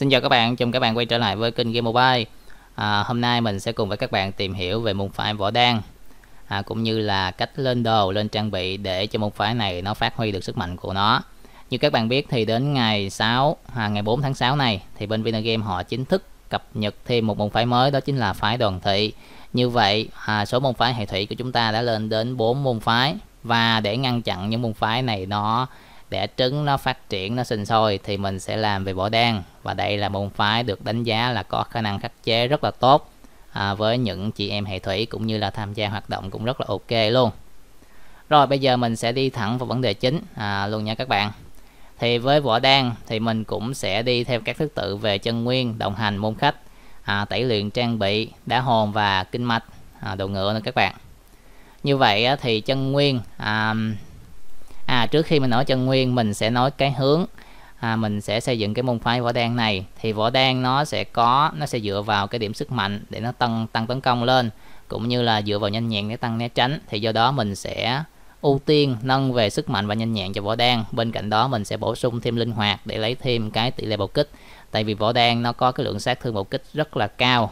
Xin chào các bạn, chào mừng các bạn quay trở lại với kênh Game Mobile à, Hôm nay mình sẽ cùng với các bạn tìm hiểu về môn phái võ đan à, Cũng như là cách lên đồ, lên trang bị để cho môn phái này nó phát huy được sức mạnh của nó Như các bạn biết thì đến ngày 6, à, ngày 4 tháng 6 này Thì bên vina game họ chính thức cập nhật thêm một môn phái mới đó chính là phái đoàn thị Như vậy à, số môn phái hệ thủy của chúng ta đã lên đến 4 môn phái Và để ngăn chặn những môn phái này nó để trứng nó phát triển nó sinh sôi thì mình sẽ làm về bỏ đen và đây là môn phái được đánh giá là có khả năng khắc chế rất là tốt à, với những chị em hệ thủy cũng như là tham gia hoạt động cũng rất là ok luôn rồi bây giờ mình sẽ đi thẳng vào vấn đề chính à, luôn nha các bạn thì với vỏ đen thì mình cũng sẽ đi theo các thứ tự về chân nguyên đồng hành môn khách à, tẩy luyện trang bị đá hồn và kinh mạch à, đầu ngựa nữa các bạn như vậy thì chân nguyên à, à trước khi mình nói chân nguyên mình sẽ nói cái hướng à, mình sẽ xây dựng cái môn phái võ đen này thì võ đen nó sẽ có nó sẽ dựa vào cái điểm sức mạnh để nó tăng tăng tấn công lên cũng như là dựa vào nhanh nhẹn để tăng né tránh thì do đó mình sẽ ưu tiên nâng về sức mạnh và nhanh nhẹn cho võ đen bên cạnh đó mình sẽ bổ sung thêm linh hoạt để lấy thêm cái tỷ lệ bầu kích tại vì võ đen nó có cái lượng sát thương bầu kích rất là cao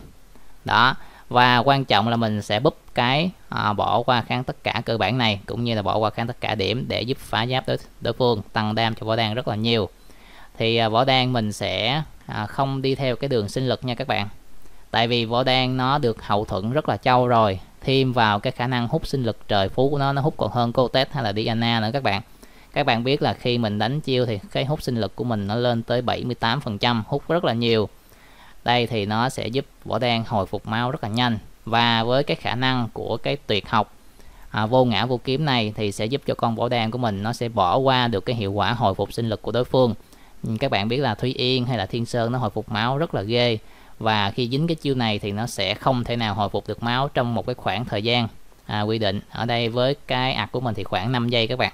đó và quan trọng là mình sẽ búp cái à, bỏ qua kháng tất cả cơ bản này cũng như là bỏ qua kháng tất cả điểm để giúp phá giáp đối, đối phương tăng đam cho võ đan rất là nhiều thì à, võ đan mình sẽ à, không đi theo cái đường sinh lực nha các bạn tại vì võ đan nó được hậu thuẫn rất là trâu rồi thêm vào cái khả năng hút sinh lực trời phú của nó nó hút còn hơn cô tết hay là diana nữa các bạn các bạn biết là khi mình đánh chiêu thì cái hút sinh lực của mình nó lên tới 78 phần trăm hút rất là nhiều đây thì nó sẽ giúp vỏ đen hồi phục máu rất là nhanh và với cái khả năng của cái tuyệt học à, vô ngã vô kiếm này thì sẽ giúp cho con vỏ đen của mình nó sẽ bỏ qua được cái hiệu quả hồi phục sinh lực của đối phương ừ, các bạn biết là Thúy Yên hay là Thiên Sơn nó hồi phục máu rất là ghê và khi dính cái chiêu này thì nó sẽ không thể nào hồi phục được máu trong một cái khoảng thời gian à, quy định ở đây với cái ạc của mình thì khoảng 5 giây các bạn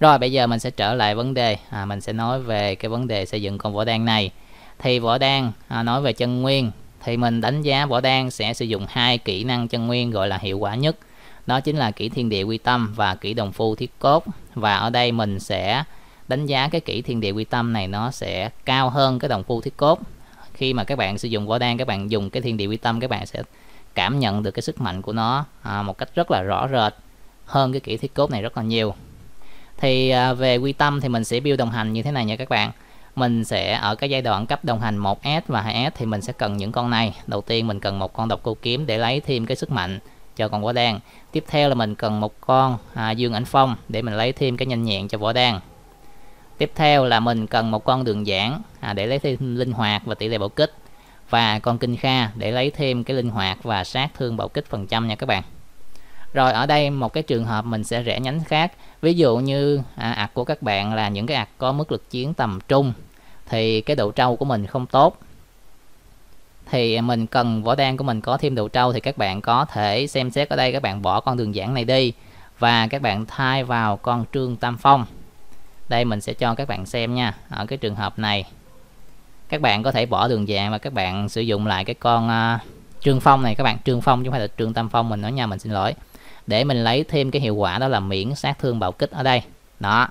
rồi bây giờ mình sẽ trở lại vấn đề à, mình sẽ nói về cái vấn đề xây dựng con vỏ đen này thì võ đan à, nói về chân nguyên thì mình đánh giá võ đan sẽ sử dụng hai kỹ năng chân nguyên gọi là hiệu quả nhất đó chính là kỹ thiên địa quy tâm và kỹ đồng phu thiết cốt và ở đây mình sẽ đánh giá cái kỹ thiên địa quy tâm này nó sẽ cao hơn cái đồng phu thiết cốt khi mà các bạn sử dụng võ đan các bạn dùng cái thiên địa quy tâm các bạn sẽ cảm nhận được cái sức mạnh của nó à, một cách rất là rõ rệt hơn cái kỹ thiết cốt này rất là nhiều thì à, về quy tâm thì mình sẽ build đồng hành như thế này nha các bạn mình sẽ ở cái giai đoạn cấp đồng hành 1S và 2S thì mình sẽ cần những con này đầu tiên mình cần một con độc cô kiếm để lấy thêm cái sức mạnh cho con võ đan tiếp theo là mình cần một con à, dương ảnh phong để mình lấy thêm cái nhanh nhẹn cho võ đan tiếp theo là mình cần một con đường giãn à, để lấy thêm linh hoạt và tỷ lệ bảo kích và con kinh kha để lấy thêm cái linh hoạt và sát thương bảo kích phần trăm nha các bạn rồi ở đây một cái trường hợp mình sẽ rẽ nhánh khác ví dụ như à, của các bạn là những cái ạc có mức lực chiến tầm trung thì cái độ trâu của mình không tốt thì mình cần vỏ đen của mình có thêm độ trâu thì các bạn có thể xem xét ở đây các bạn bỏ con đường giãn này đi và các bạn thay vào con trương tam phong đây mình sẽ cho các bạn xem nha ở cái trường hợp này các bạn có thể bỏ đường dạng và các bạn sử dụng lại cái con uh, trương phong này các bạn trương phong chứ không phải là trương tam phong mình nói nha mình xin lỗi để mình lấy thêm cái hiệu quả đó là miễn sát thương bạo kích ở đây đó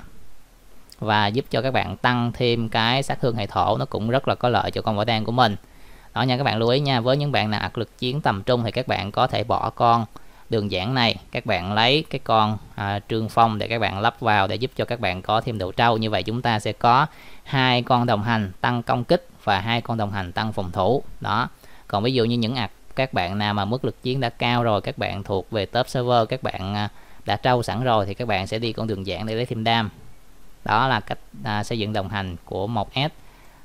và giúp cho các bạn tăng thêm cái sát thương hệ thổ nó cũng rất là có lợi cho con võ đen của mình đó nha các bạn lưu ý nha với những bạn nào ạc lực chiến tầm trung thì các bạn có thể bỏ con đường giảng này các bạn lấy cái con à, trương phong để các bạn lắp vào để giúp cho các bạn có thêm độ trâu như vậy chúng ta sẽ có hai con đồng hành tăng công kích và hai con đồng hành tăng phòng thủ đó còn ví dụ như những ạc các bạn nào mà mức lực chiến đã cao rồi các bạn thuộc về top server các bạn à, đã trâu sẵn rồi thì các bạn sẽ đi con đường giảng để lấy thêm đam đó là cách à, xây dựng đồng hành của 1S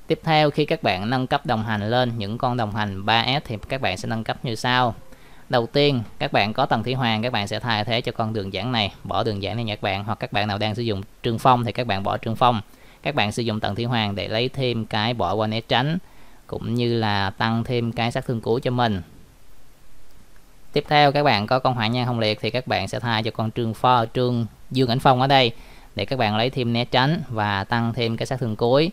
tiếp theo khi các bạn nâng cấp đồng hành lên những con đồng hành 3S thì các bạn sẽ nâng cấp như sau đầu tiên các bạn có tầng thủy hoàng các bạn sẽ thay thế cho con đường giãn này bỏ đường giãn này nha các bạn hoặc các bạn nào đang sử dụng trường phong thì các bạn bỏ trường phong các bạn sử dụng tầng thủy hoàng để lấy thêm cái bỏ qua né tránh cũng như là tăng thêm cái sát thương cũ cho mình tiếp theo các bạn có con hoàng nhan không liệt thì các bạn sẽ thay cho con trường pho trương dương ảnh phong ở đây để các bạn lấy thêm né tránh và tăng thêm cái sát thương cuối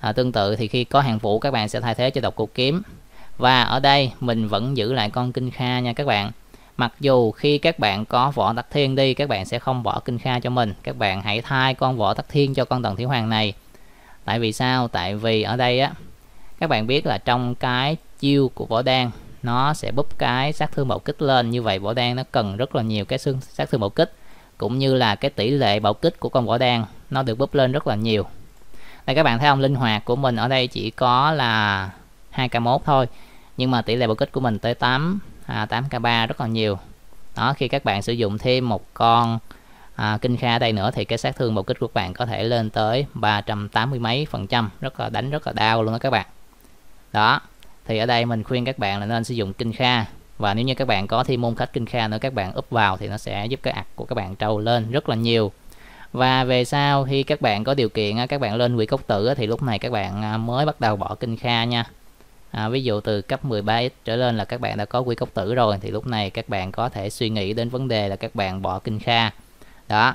à, tương tự thì khi có hàng vũ các bạn sẽ thay thế cho độc cuộc kiếm và ở đây mình vẫn giữ lại con kinh kha nha các bạn mặc dù khi các bạn có võ tắc thiên đi các bạn sẽ không bỏ kinh kha cho mình các bạn hãy thay con võ tắc thiên cho con tần thiếu hoàng này tại vì sao tại vì ở đây á các bạn biết là trong cái chiêu của võ đan nó sẽ búp cái sát thương bạo kích lên như vậy võ đan nó cần rất là nhiều cái xương sát thương bạo kích cũng như là cái tỷ lệ bạo kích của con võ đen nó được búp lên rất là nhiều đây các bạn thấy không linh hoạt của mình ở đây chỉ có là 2k1 thôi nhưng mà tỷ lệ bạo kích của mình tới 8 à, 8k3 rất là nhiều đó khi các bạn sử dụng thêm một con à, kinh kha đây nữa thì cái sát thương bạo kích của các bạn có thể lên tới 380 mấy phần trăm rất là đánh rất là đau luôn đó các bạn đó thì ở đây mình khuyên các bạn là nên sử dụng kinh kha và nếu như các bạn có thêm môn khách kinh kha nữa các bạn úp vào thì nó sẽ giúp cái ạc của các bạn trâu lên rất là nhiều và về sau khi các bạn có điều kiện các bạn lên quỷ cốc tử thì lúc này các bạn mới bắt đầu bỏ kinh kha nha à, ví dụ từ cấp 13x trở lên là các bạn đã có quỷ cốc tử rồi thì lúc này các bạn có thể suy nghĩ đến vấn đề là các bạn bỏ kinh kha đó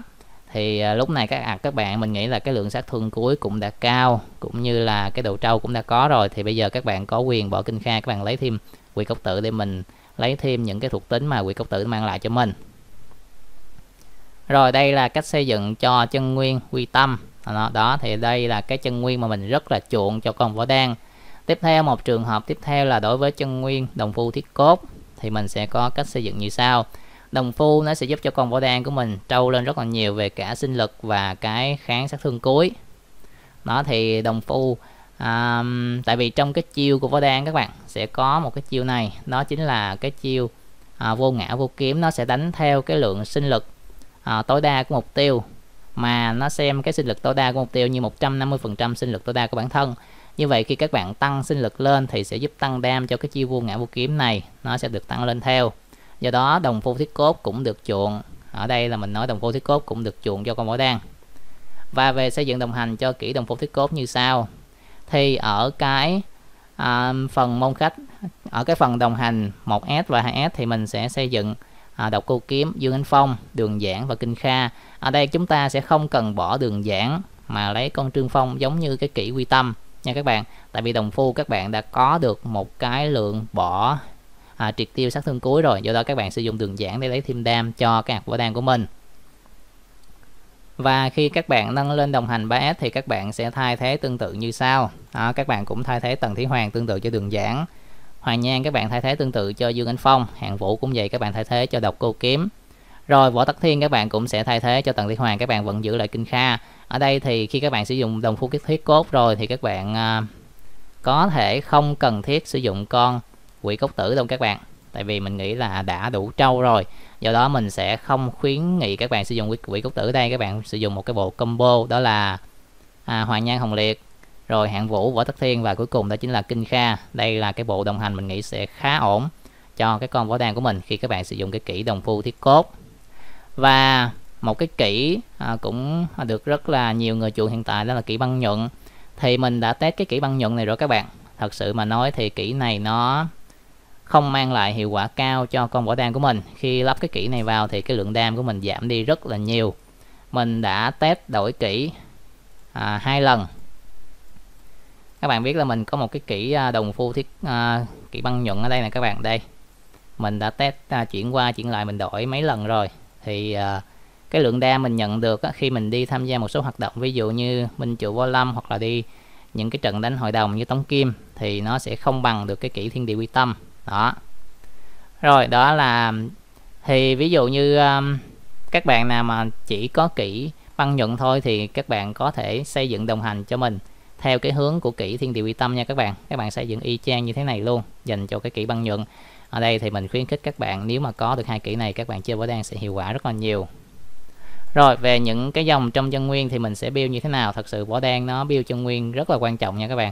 thì lúc này các à, các bạn mình nghĩ là cái lượng sát thương cuối cũng đã cao cũng như là cái độ trâu cũng đã có rồi thì bây giờ các bạn có quyền bỏ kinh kha các bạn lấy thêm quỷ cốc tử để mình lấy thêm những cái thuộc tính mà quỷ cốc tử mang lại cho mình rồi đây là cách xây dựng cho chân nguyên quy tâm đó, à, đó thì đây là cái chân nguyên mà mình rất là chuộng cho con võ đan tiếp theo một trường hợp tiếp theo là đối với chân nguyên đồng phu thiết cốt thì mình sẽ có cách xây dựng như sau đồng phu nó sẽ giúp cho con võ đan của mình trâu lên rất là nhiều về cả sinh lực và cái kháng sát thương cuối Nó thì đồng phu à, tại vì trong cái chiêu của võ đan các bạn sẽ có một cái chiêu này đó chính là cái chiêu à, vô ngã vô kiếm nó sẽ đánh theo cái lượng sinh lực à, tối đa của mục tiêu mà nó xem cái sinh lực tối đa của mục tiêu như 150% sinh lực tối đa của bản thân như vậy khi các bạn tăng sinh lực lên thì sẽ giúp tăng đam cho cái chiêu vô ngã vô kiếm này nó sẽ được tăng lên theo do đó đồng phu thiết cốt cũng được chuộng ở đây là mình nói đồng phu thiết cốt cũng được chuộng cho con võ đan và về xây dựng đồng hành cho kỹ đồng phô thiết cốt như sau thì ở cái um, phần môn khách ở cái phần đồng hành 1S và 2S thì mình sẽ xây dựng à, đọc cô kiếm dương anh phong đường giảng và kinh kha ở đây chúng ta sẽ không cần bỏ đường giảng mà lấy con trương phong giống như cái kỷ quy tâm nha các bạn tại vì đồng phu các bạn đã có được một cái lượng bỏ à, triệt tiêu sát thương cuối rồi do đó các bạn sử dụng đường giảng để lấy thêm đam cho cái hạt võ đan của mình và khi các bạn nâng lên đồng hành 3S thì các bạn sẽ thay thế tương tự như sau đó, các bạn cũng thay thế Tần Thí Hoàng tương tự cho Đường Giảng Hoàng Nhan các bạn thay thế tương tự cho Dương Anh Phong Hạng Vũ cũng vậy các bạn thay thế cho Độc Cô Kiếm rồi Võ Tắc Thiên các bạn cũng sẽ thay thế cho Tần Thí Hoàng các bạn vẫn giữ lại Kinh Kha ở đây thì khi các bạn sử dụng đồng phú thiết cốt rồi thì các bạn uh, có thể không cần thiết sử dụng con quỷ cốc tử đâu các bạn tại vì mình nghĩ là đã đủ trâu rồi do đó mình sẽ không khuyến nghị các bạn sử dụng quỹ cốt tử đây các bạn sử dụng một cái bộ combo đó là à, hoàng nhan hồng liệt rồi hạng vũ võ tất thiên và cuối cùng đó chính là kinh kha đây là cái bộ đồng hành mình nghĩ sẽ khá ổn cho cái con võ đan của mình khi các bạn sử dụng cái kỹ đồng phu thiết cốt và một cái kỹ à, cũng được rất là nhiều người chuộng hiện tại đó là kỹ băng nhuận thì mình đã test cái kỹ băng nhuận này rồi các bạn thật sự mà nói thì kỹ này nó không mang lại hiệu quả cao cho con bỏ đam của mình khi lắp cái kỹ này vào thì cái lượng đam của mình giảm đi rất là nhiều mình đã test đổi kỹ à, hai lần các bạn biết là mình có một cái kỹ à, đồng phu thiết à, kỹ băng nhuận ở đây nè các bạn đây mình đã test à, chuyển qua chuyển lại mình đổi mấy lần rồi thì à, cái lượng đam mình nhận được á, khi mình đi tham gia một số hoạt động ví dụ như minh chủ vô lâm hoặc là đi những cái trận đánh hội đồng như tống kim thì nó sẽ không bằng được cái kỹ thiên địa quy tâm đó rồi đó là thì ví dụ như um, các bạn nào mà chỉ có kỹ băng nhuận thôi thì các bạn có thể xây dựng đồng hành cho mình theo cái hướng của kỹ thiên địa quy tâm nha các bạn các bạn xây dựng y chang như thế này luôn dành cho cái kỹ băng nhuận ở đây thì mình khuyến khích các bạn nếu mà có được hai kỹ này các bạn chơi võ đen sẽ hiệu quả rất là nhiều rồi về những cái dòng trong chân nguyên thì mình sẽ build như thế nào thật sự võ đen nó build chân nguyên rất là quan trọng nha các bạn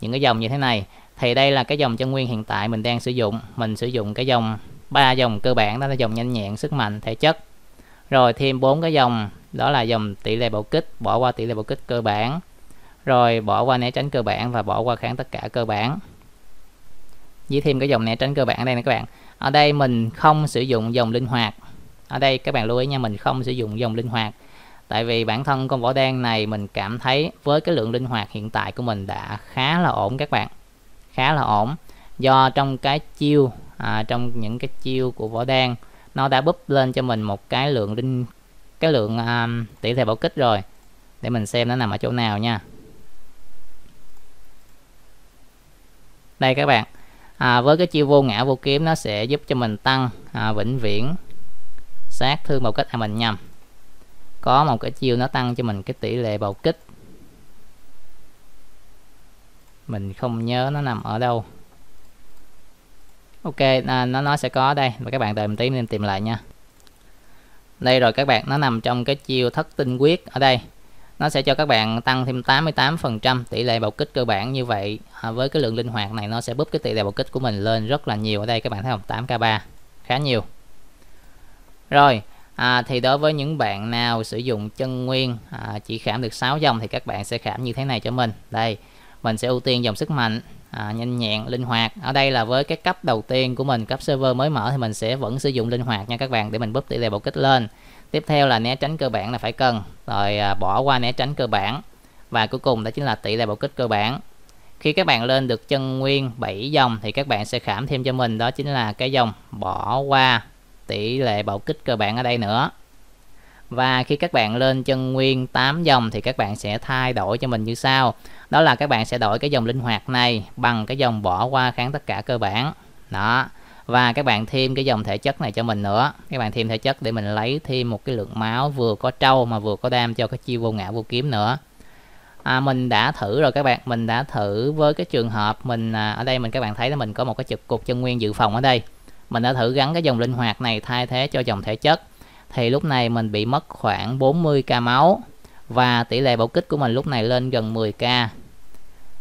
những cái dòng như thế này thì đây là cái dòng chân nguyên hiện tại mình đang sử dụng mình sử dụng cái dòng ba dòng cơ bản đó là dòng nhanh nhẹn sức mạnh thể chất rồi thêm bốn cái dòng đó là dòng tỷ lệ bổ kích bỏ qua tỷ lệ bổ kích cơ bản rồi bỏ qua né tránh cơ bản và bỏ qua kháng tất cả cơ bản với thêm cái dòng né tránh cơ bản ở đây nè các bạn ở đây mình không sử dụng dòng linh hoạt ở đây các bạn lưu ý nha mình không sử dụng dòng linh hoạt tại vì bản thân con vỏ đen này mình cảm thấy với cái lượng linh hoạt hiện tại của mình đã khá là ổn các bạn khá là ổn do trong cái chiêu à, trong những cái chiêu của võ đen nó đã búp lên cho mình một cái lượng linh cái lượng um, tỷ lệ bảo kích rồi để mình xem nó nằm ở chỗ nào nha đây các bạn à, với cái chiêu vô ngã vô kiếm nó sẽ giúp cho mình tăng à, vĩnh viễn sát thương bào kích à mình nhầm có một cái chiêu nó tăng cho mình cái tỷ lệ bào kích mình không nhớ nó nằm ở đâu ok à, nó nó sẽ có đây và các bạn đợi một tí nên tìm lại nha đây rồi các bạn nó nằm trong cái chiêu thất tinh quyết ở đây nó sẽ cho các bạn tăng thêm 88% tỷ lệ bạo kích cơ bản như vậy à, với cái lượng linh hoạt này nó sẽ búp cái tỷ lệ bạo kích của mình lên rất là nhiều ở đây các bạn thấy không 8k3 khá nhiều rồi à, thì đối với những bạn nào sử dụng chân nguyên à, chỉ khảm được 6 dòng thì các bạn sẽ khảm như thế này cho mình đây mình sẽ ưu tiên dòng sức mạnh à, nhanh nhẹn linh hoạt ở đây là với cái cấp đầu tiên của mình cấp server mới mở thì mình sẽ vẫn sử dụng linh hoạt nha các bạn để mình búp tỷ lệ bộ kích lên tiếp theo là né tránh cơ bản là phải cần rồi à, bỏ qua né tránh cơ bản và cuối cùng đó chính là tỷ lệ bộ kích cơ bản khi các bạn lên được chân nguyên 7 dòng thì các bạn sẽ khảm thêm cho mình đó chính là cái dòng bỏ qua tỷ lệ bạo kích cơ bản ở đây nữa và khi các bạn lên chân nguyên 8 dòng thì các bạn sẽ thay đổi cho mình như sau đó là các bạn sẽ đổi cái dòng linh hoạt này bằng cái dòng bỏ qua kháng tất cả cơ bản đó và các bạn thêm cái dòng thể chất này cho mình nữa các bạn thêm thể chất để mình lấy thêm một cái lượng máu vừa có trâu mà vừa có đam cho cái chi vô ngã vô kiếm nữa à, mình đã thử rồi các bạn mình đã thử với cái trường hợp mình à, ở đây mình các bạn thấy là mình có một cái trực cục chân nguyên dự phòng ở đây mình đã thử gắn cái dòng linh hoạt này thay thế cho dòng thể chất thì lúc này mình bị mất khoảng 40 ca máu và tỷ lệ bạo kích của mình lúc này lên gần 10 ca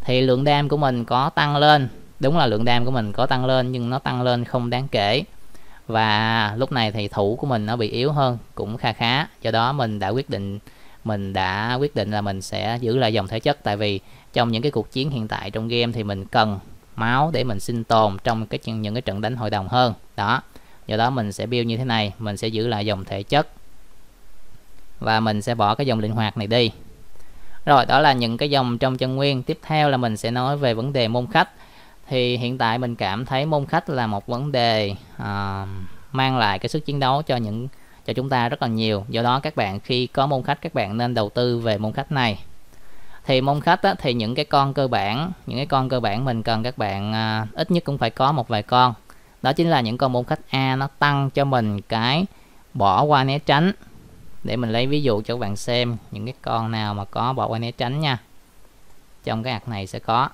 thì lượng đam của mình có tăng lên đúng là lượng đam của mình có tăng lên nhưng nó tăng lên không đáng kể và lúc này thì thủ của mình nó bị yếu hơn cũng kha khá do đó mình đã quyết định mình đã quyết định là mình sẽ giữ lại dòng thể chất tại vì trong những cái cuộc chiến hiện tại trong game thì mình cần máu để mình sinh tồn trong cái những cái trận đánh hội đồng hơn đó do đó mình sẽ build như thế này mình sẽ giữ lại dòng thể chất và mình sẽ bỏ cái dòng linh hoạt này đi rồi đó là những cái dòng trong chân nguyên tiếp theo là mình sẽ nói về vấn đề môn khách thì hiện tại mình cảm thấy môn khách là một vấn đề uh, mang lại cái sức chiến đấu cho những cho chúng ta rất là nhiều do đó các bạn khi có môn khách các bạn nên đầu tư về môn khách này thì môn khách á, thì những cái con cơ bản những cái con cơ bản mình cần các bạn à, ít nhất cũng phải có một vài con đó chính là những con môn khách A nó tăng cho mình cái bỏ qua né tránh để mình lấy ví dụ cho các bạn xem những cái con nào mà có bỏ qua né tránh nha trong cái hạt này sẽ có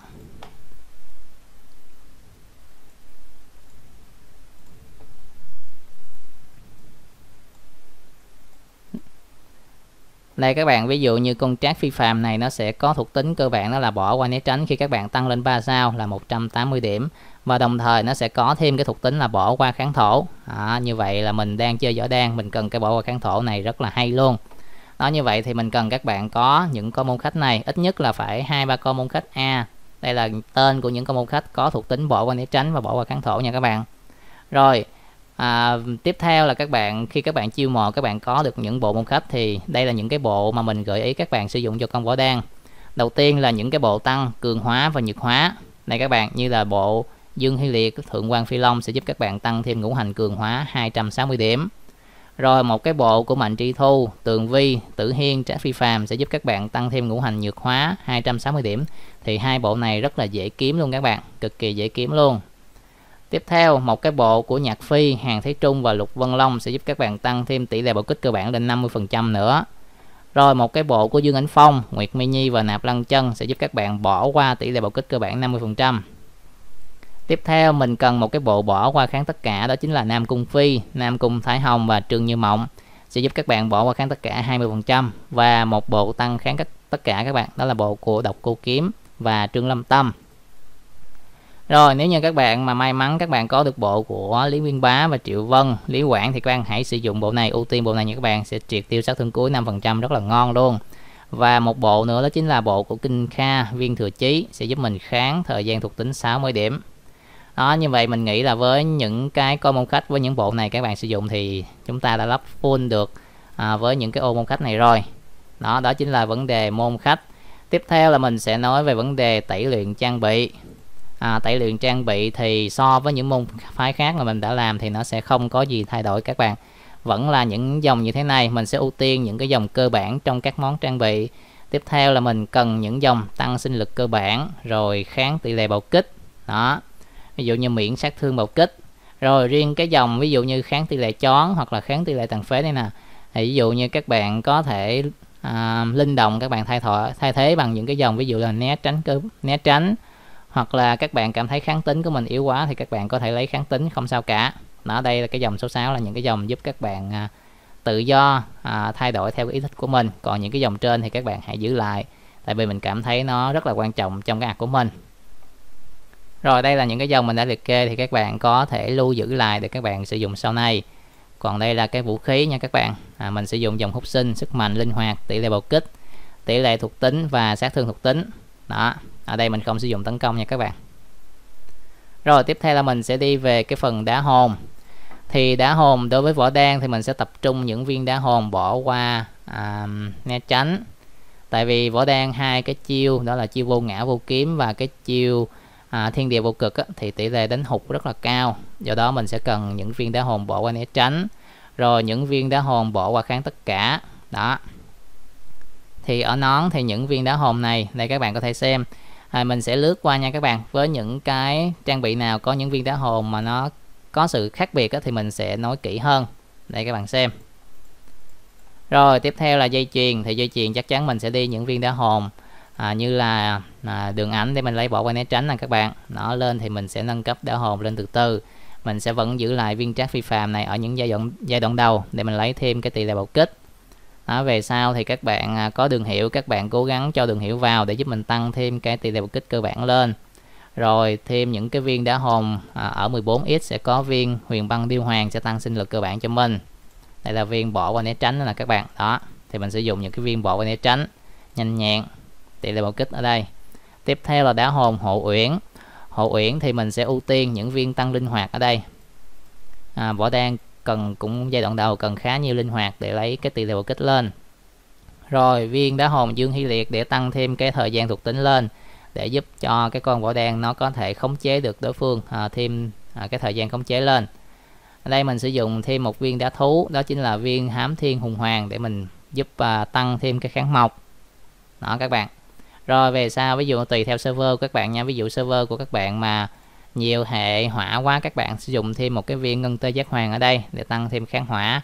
Đây các bạn, ví dụ như con trác phi phàm này nó sẽ có thuộc tính cơ bản đó là bỏ qua né tránh khi các bạn tăng lên 3 sao là 180 điểm và đồng thời nó sẽ có thêm cái thuộc tính là bỏ qua kháng thổ à, như vậy là mình đang chơi võ đan mình cần cái bỏ qua kháng thổ này rất là hay luôn đó như vậy thì mình cần các bạn có những con môn khách này ít nhất là phải hai ba con môn khách a đây là tên của những con môn khách có thuộc tính bỏ qua né tránh và bỏ qua kháng thổ nha các bạn rồi à, tiếp theo là các bạn khi các bạn chiêu mò các bạn có được những bộ môn khách thì đây là những cái bộ mà mình gợi ý các bạn sử dụng cho con võ đan đầu tiên là những cái bộ tăng cường hóa và nhiệt hóa này các bạn như là bộ Dương Hy Liệt, Thượng quan Phi Long sẽ giúp các bạn tăng thêm ngũ hành cường hóa 260 điểm. Rồi một cái bộ của Mạnh Tri Thu, Tường Vi, Tử Hiên, Trả Phi Phàm sẽ giúp các bạn tăng thêm ngũ hành nhược hóa 260 điểm. Thì hai bộ này rất là dễ kiếm luôn các bạn, cực kỳ dễ kiếm luôn. Tiếp theo, một cái bộ của Nhạc Phi, Hàng Thế Trung và Lục Vân Long sẽ giúp các bạn tăng thêm tỷ lệ bạo kích cơ bản lên 50% nữa. Rồi một cái bộ của Dương Ánh Phong, Nguyệt Mi Nhi và Nạp Lăng Chân sẽ giúp các bạn bỏ qua tỷ lệ bạo kích cơ bản 50%. Tiếp theo mình cần một cái bộ bỏ qua kháng tất cả đó chính là Nam Cung Phi, Nam Cung Thái Hồng và Trương Như Mộng sẽ giúp các bạn bỏ qua kháng tất cả 20% và một bộ tăng kháng tất cả các bạn đó là bộ của Độc Cô Kiếm và Trương Lâm Tâm. Rồi nếu như các bạn mà may mắn các bạn có được bộ của Lý Nguyên Bá và Triệu Vân, Lý Quảng thì các bạn hãy sử dụng bộ này, ưu tiên bộ này như các bạn sẽ triệt tiêu sát thương cuối 5% rất là ngon luôn. Và một bộ nữa đó chính là bộ của Kinh Kha, Viên Thừa Chí sẽ giúp mình kháng thời gian thuộc tính 60 điểm đó như vậy mình nghĩ là với những cái ô môn khách với những bộ này các bạn sử dụng thì chúng ta đã lắp full được à, với những cái ô môn khách này rồi đó đó chính là vấn đề môn khách tiếp theo là mình sẽ nói về vấn đề tẩy luyện trang bị à, tẩy luyện trang bị thì so với những môn phái khác mà mình đã làm thì nó sẽ không có gì thay đổi các bạn vẫn là những dòng như thế này mình sẽ ưu tiên những cái dòng cơ bản trong các món trang bị tiếp theo là mình cần những dòng tăng sinh lực cơ bản rồi kháng tỷ lệ bạo kích đó ví dụ như miễn sát thương bạo kích rồi riêng cái dòng ví dụ như kháng tỷ lệ chón hoặc là kháng tỷ lệ tàn phế đây nè thì ví dụ như các bạn có thể à, linh động các bạn thay thọ thay thế bằng những cái dòng ví dụ là né tránh cơ né tránh hoặc là các bạn cảm thấy kháng tính của mình yếu quá thì các bạn có thể lấy kháng tính không sao cả đó đây là cái dòng số 6 là những cái dòng giúp các bạn à, tự do à, thay đổi theo cái ý thích của mình còn những cái dòng trên thì các bạn hãy giữ lại tại vì mình cảm thấy nó rất là quan trọng trong cái ạc của mình rồi đây là những cái dòng mình đã liệt kê thì các bạn có thể lưu giữ lại để các bạn sử dụng sau này. Còn đây là cái vũ khí nha các bạn. À, mình sử dụng dòng hút sinh, sức mạnh, linh hoạt, tỷ lệ bạo kích, tỷ lệ thuộc tính và sát thương thuộc tính. Đó, ở đây mình không sử dụng tấn công nha các bạn. Rồi tiếp theo là mình sẽ đi về cái phần đá hồn. Thì đá hồn đối với vỏ đen thì mình sẽ tập trung những viên đá hồn bỏ qua à, né tránh. Tại vì vỏ đen hai cái chiêu đó là chiêu vô ngã vô kiếm và cái chiêu à, thiên địa vô cực á, thì tỷ lệ đánh hụt rất là cao do đó mình sẽ cần những viên đá hồn bỏ qua né tránh rồi những viên đá hồn bỏ qua kháng tất cả đó thì ở nón thì những viên đá hồn này đây các bạn có thể xem à, mình sẽ lướt qua nha các bạn với những cái trang bị nào có những viên đá hồn mà nó có sự khác biệt á, thì mình sẽ nói kỹ hơn đây các bạn xem rồi tiếp theo là dây chuyền thì dây chuyền chắc chắn mình sẽ đi những viên đá hồn à, như là à, đường ảnh để mình lấy bỏ qua né tránh nè các bạn nó lên thì mình sẽ nâng cấp đảo hồn lên từ từ mình sẽ vẫn giữ lại viên trác phi phàm này ở những giai đoạn giai đoạn đầu để mình lấy thêm cái tỷ lệ bạo kích đó, về sau thì các bạn à, có đường hiệu các bạn cố gắng cho đường hiệu vào để giúp mình tăng thêm cái tỷ lệ bạo kích cơ bản lên rồi thêm những cái viên đá hồn à, ở 14x sẽ có viên huyền băng điêu hoàng sẽ tăng sinh lực cơ bản cho mình đây là viên bỏ qua né tránh là các bạn đó thì mình sử dụng những cái viên bỏ qua né tránh nhanh nhẹn tỷ lệ bạo kích ở đây tiếp theo là đá hồn hộ uyển hộ uyển thì mình sẽ ưu tiên những viên tăng linh hoạt ở đây à, võ đan cần cũng giai đoạn đầu cần khá nhiều linh hoạt để lấy cái tỷ lệ bạo kích lên rồi viên đá hồn dương hy liệt để tăng thêm cái thời gian thuộc tính lên để giúp cho cái con võ đen nó có thể khống chế được đối phương à, thêm à, cái thời gian khống chế lên ở đây mình sử dụng thêm một viên đá thú đó chính là viên hám thiên hùng hoàng để mình giúp à, tăng thêm cái kháng mộc đó các bạn rồi về sau ví dụ tùy theo server của các bạn nha ví dụ server của các bạn mà nhiều hệ hỏa quá các bạn sử dụng thêm một cái viên ngân tơ giác hoàng ở đây để tăng thêm kháng hỏa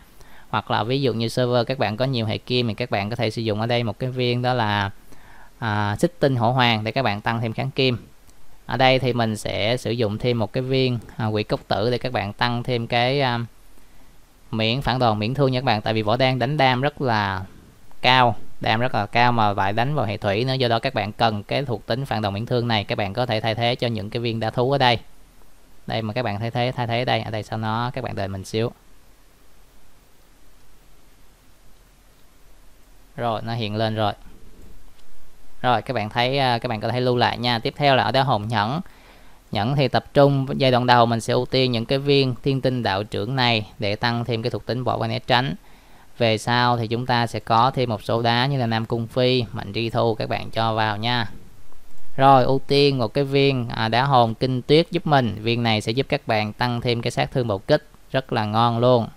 hoặc là ví dụ như server các bạn có nhiều hệ kim thì các bạn có thể sử dụng ở đây một cái viên đó là à, xích tinh hổ hoàng để các bạn tăng thêm kháng kim ở đây thì mình sẽ sử dụng thêm một cái viên à, quỷ cốc tử để các bạn tăng thêm cái à, miễn phản đòn miễn thương nha các bạn tại vì võ đan đánh đam rất là cao đam rất là cao mà lại đánh vào hệ thủy nữa do đó các bạn cần cái thuộc tính phản động miễn thương này các bạn có thể thay thế cho những cái viên đa thú ở đây đây mà các bạn thay thế thay thế đây ở đây sau nó các bạn đợi mình xíu rồi nó hiện lên rồi rồi các bạn thấy à, các bạn có thể lưu lại nha tiếp theo là ở đó hồn nhẫn nhẫn thì tập trung giai đoạn đầu mình sẽ ưu tiên những cái viên thiên tinh đạo trưởng này để tăng thêm cái thuộc tính bỏ qua né tránh về sau thì chúng ta sẽ có thêm một số đá như là Nam Cung Phi, Mạnh Tri Thu các bạn cho vào nha. Rồi ưu tiên một cái viên à, đá hồn kinh tuyết giúp mình. Viên này sẽ giúp các bạn tăng thêm cái sát thương bột kích. Rất là ngon luôn.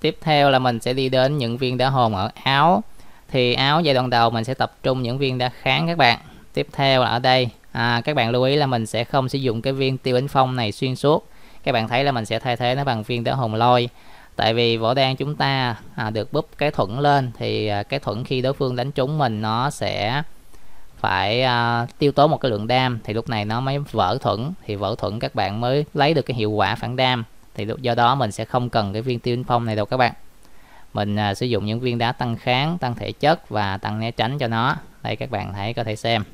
Tiếp theo là mình sẽ đi đến những viên đá hồn ở áo. Thì áo giai đoạn đầu mình sẽ tập trung những viên đá kháng các bạn. Tiếp theo là ở đây. À, các bạn lưu ý là mình sẽ không sử dụng cái viên tiêu bính phong này xuyên suốt. Các bạn thấy là mình sẽ thay thế nó bằng viên đá hồn lôi tại vì vỏ đen chúng ta à, được búp cái thuẫn lên thì à, cái thuẫn khi đối phương đánh trúng mình nó sẽ phải à, tiêu tốn một cái lượng đam thì lúc này nó mới vỡ thuẫn thì vỡ thuẫn các bạn mới lấy được cái hiệu quả phản đam thì do đó mình sẽ không cần cái viên tiên phong này đâu các bạn mình à, sử dụng những viên đá tăng kháng tăng thể chất và tăng né tránh cho nó đây các bạn thấy có thể xem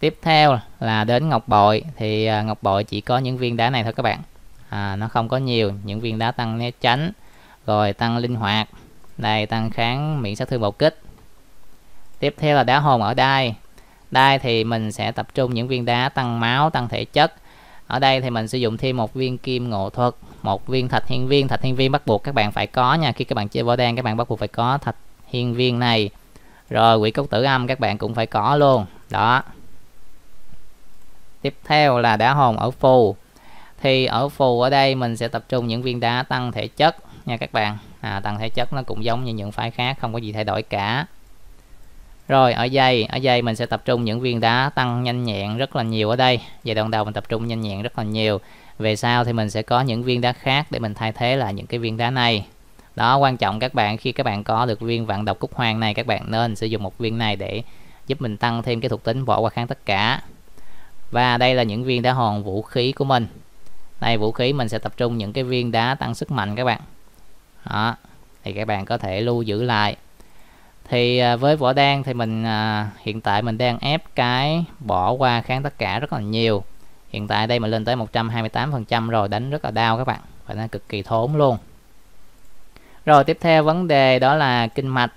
tiếp theo là đến ngọc bội thì à, ngọc bội chỉ có những viên đá này thôi các bạn à, nó không có nhiều những viên đá tăng né tránh rồi tăng linh hoạt đây tăng kháng miễn sát thương bột kích tiếp theo là đá hồn ở đây đây thì mình sẽ tập trung những viên đá tăng máu tăng thể chất ở đây thì mình sử dụng thêm một viên kim ngộ thuật một viên thạch hiên viên thạch hiên viên bắt buộc các bạn phải có nha khi các bạn chơi võ đen các bạn bắt buộc phải có thạch hiên viên này rồi quỷ cốc tử âm các bạn cũng phải có luôn đó tiếp theo là đá hồn ở phù thì ở phù ở đây mình sẽ tập trung những viên đá tăng thể chất nha các bạn à, tăng thể chất nó cũng giống như những phái khác không có gì thay đổi cả rồi ở dây ở dây mình sẽ tập trung những viên đá tăng nhanh nhẹn rất là nhiều ở đây giai đoạn đầu mình tập trung nhanh nhẹn rất là nhiều về sau thì mình sẽ có những viên đá khác để mình thay thế là những cái viên đá này đó quan trọng các bạn khi các bạn có được viên vạn độc cúc hoàng này các bạn nên sử dụng một viên này để giúp mình tăng thêm cái thuộc tính bỏ qua kháng tất cả và đây là những viên đá hòn vũ khí của mình đây vũ khí mình sẽ tập trung những cái viên đá tăng sức mạnh các bạn đó thì các bạn có thể lưu giữ lại thì à, với vỏ đen thì mình à, hiện tại mình đang ép cái bỏ qua kháng tất cả rất là nhiều hiện tại đây mình lên tới 128 rồi đánh rất là đau các bạn và nó cực kỳ thốn luôn rồi tiếp theo vấn đề đó là kinh mạch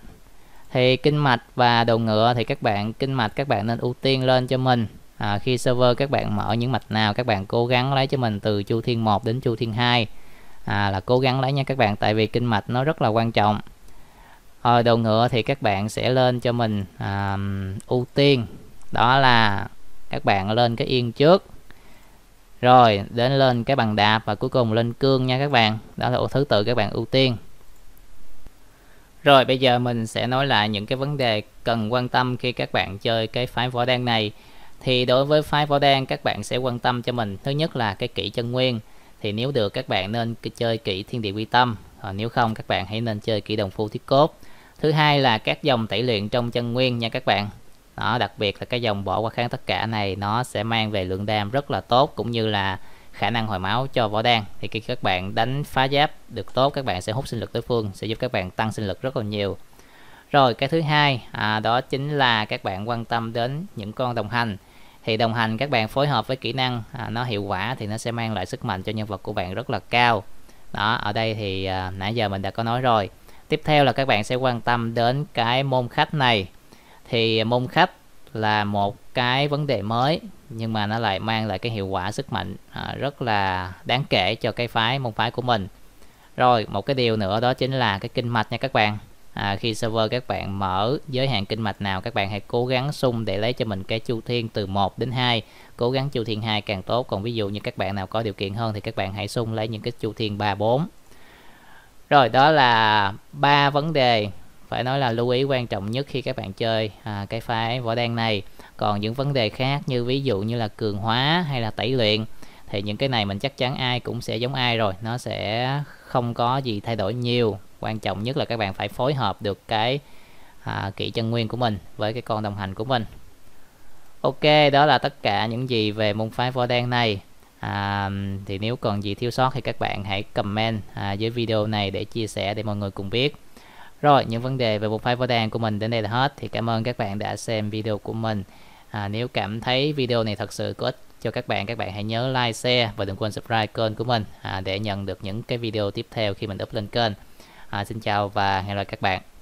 thì kinh mạch và đầu ngựa thì các bạn kinh mạch các bạn nên ưu tiên lên cho mình à, khi server các bạn mở những mạch nào các bạn cố gắng lấy cho mình từ chu thiên 1 đến chu thiên 2 à, là cố gắng lấy nha các bạn tại vì kinh mạch nó rất là quan trọng rồi ờ, đầu ngựa thì các bạn sẽ lên cho mình à, ưu tiên đó là các bạn lên cái yên trước rồi đến lên cái bằng đạp và cuối cùng lên cương nha các bạn đó là thứ tự các bạn ưu tiên rồi bây giờ mình sẽ nói lại những cái vấn đề cần quan tâm khi các bạn chơi cái phái võ đen này thì đối với phái võ đen các bạn sẽ quan tâm cho mình thứ nhất là cái kỹ chân nguyên thì nếu được các bạn nên chơi kỹ thiên địa quy tâm còn ờ, nếu không các bạn hãy nên chơi kỹ đồng phu thiết cốt thứ hai là các dòng tẩy luyện trong chân nguyên nha các bạn đó đặc biệt là cái dòng bỏ qua kháng tất cả này nó sẽ mang về lượng đam rất là tốt cũng như là khả năng hồi máu cho võ đan thì khi các bạn đánh phá giáp được tốt các bạn sẽ hút sinh lực đối phương sẽ giúp các bạn tăng sinh lực rất là nhiều rồi cái thứ hai à, đó chính là các bạn quan tâm đến những con đồng hành thì đồng hành các bạn phối hợp với kỹ năng à, nó hiệu quả thì nó sẽ mang lại sức mạnh cho nhân vật của bạn rất là cao đó ở đây thì à, nãy giờ mình đã có nói rồi tiếp theo là các bạn sẽ quan tâm đến cái môn khách này thì môn khách là một cái vấn đề mới nhưng mà nó lại mang lại cái hiệu quả sức mạnh à, rất là đáng kể cho cái phái môn phái của mình rồi một cái điều nữa đó chính là cái kinh mạch nha các bạn à, khi server các bạn mở giới hạn kinh mạch nào các bạn hãy cố gắng sung để lấy cho mình cái chu thiên từ 1 đến 2 cố gắng chu thiên 2 càng tốt còn ví dụ như các bạn nào có điều kiện hơn thì các bạn hãy sung lấy những cái chu thiên 3 4 rồi đó là ba vấn đề phải nói là lưu ý quan trọng nhất khi các bạn chơi à, cái phái võ đen này còn những vấn đề khác như ví dụ như là cường hóa hay là tẩy luyện thì những cái này mình chắc chắn ai cũng sẽ giống ai rồi nó sẽ không có gì thay đổi nhiều quan trọng nhất là các bạn phải phối hợp được cái à, kỹ chân nguyên của mình với cái con đồng hành của mình ok đó là tất cả những gì về môn phái võ đen này à, thì nếu còn gì thiếu sót thì các bạn hãy comment à, dưới video này để chia sẻ để mọi người cùng biết rồi những vấn đề về môn phái võ đen của mình đến đây là hết thì cảm ơn các bạn đã xem video của mình à, nếu cảm thấy video này thật sự có ích cho các bạn các bạn hãy nhớ like share và đừng quên subscribe kênh của mình à, để nhận được những cái video tiếp theo khi mình up lên kênh à, xin chào và hẹn gặp lại các bạn